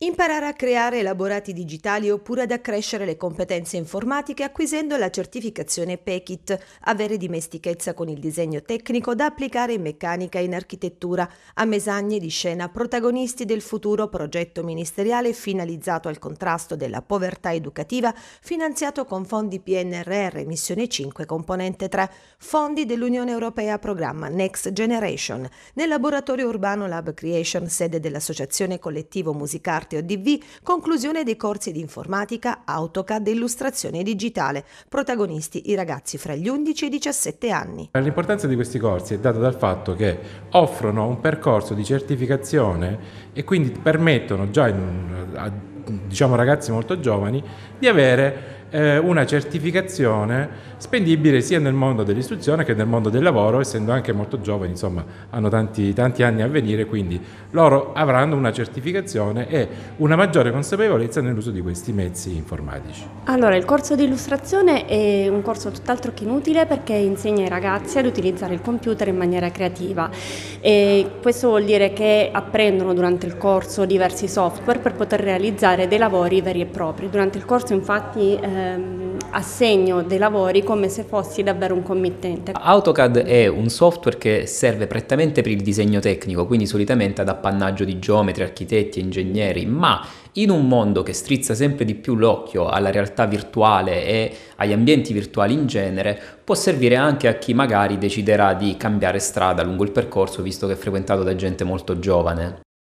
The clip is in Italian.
Imparare a creare elaborati digitali oppure ad accrescere le competenze informatiche acquisendo la certificazione PEKIT, avere dimestichezza con il disegno tecnico da applicare in meccanica e in architettura, a mesagne di scena protagonisti del futuro progetto ministeriale finalizzato al contrasto della povertà educativa, finanziato con fondi PNRR missione 5 componente 3, fondi dell'Unione Europea programma Next Generation, nel laboratorio urbano Lab Creation, sede dell'Associazione Collettivo Musicarte d'arte ODV, conclusione dei corsi di informatica, AutoCAD e illustrazione digitale, protagonisti i ragazzi fra gli 11 e i 17 anni. L'importanza di questi corsi è data dal fatto che offrono un percorso di certificazione e quindi permettono già a diciamo, ragazzi molto giovani di avere eh, una certificazione spendibile sia nel mondo dell'istruzione che nel mondo del lavoro, essendo anche molto giovani, insomma hanno tanti, tanti anni a venire, quindi loro avranno una certificazione e una maggiore consapevolezza nell'uso di questi mezzi informatici. Allora, il corso di illustrazione è un corso tutt'altro che inutile perché insegna ai ragazzi ad utilizzare il computer in maniera creativa e questo vuol dire che apprendono durante il corso diversi software per poter realizzare dei lavori veri e propri. Durante il corso infatti eh, ehm, assegno dei lavori come se fossi davvero un committente. AutoCAD è un software che serve prettamente per il disegno tecnico, quindi solitamente ad appannaggio di geometri, architetti e ingegneri, ma in un mondo che strizza sempre di più l'occhio alla realtà virtuale e agli ambienti virtuali in genere, può servire anche a chi magari deciderà di cambiare strada lungo il percorso visto che è frequentato da gente molto giovane.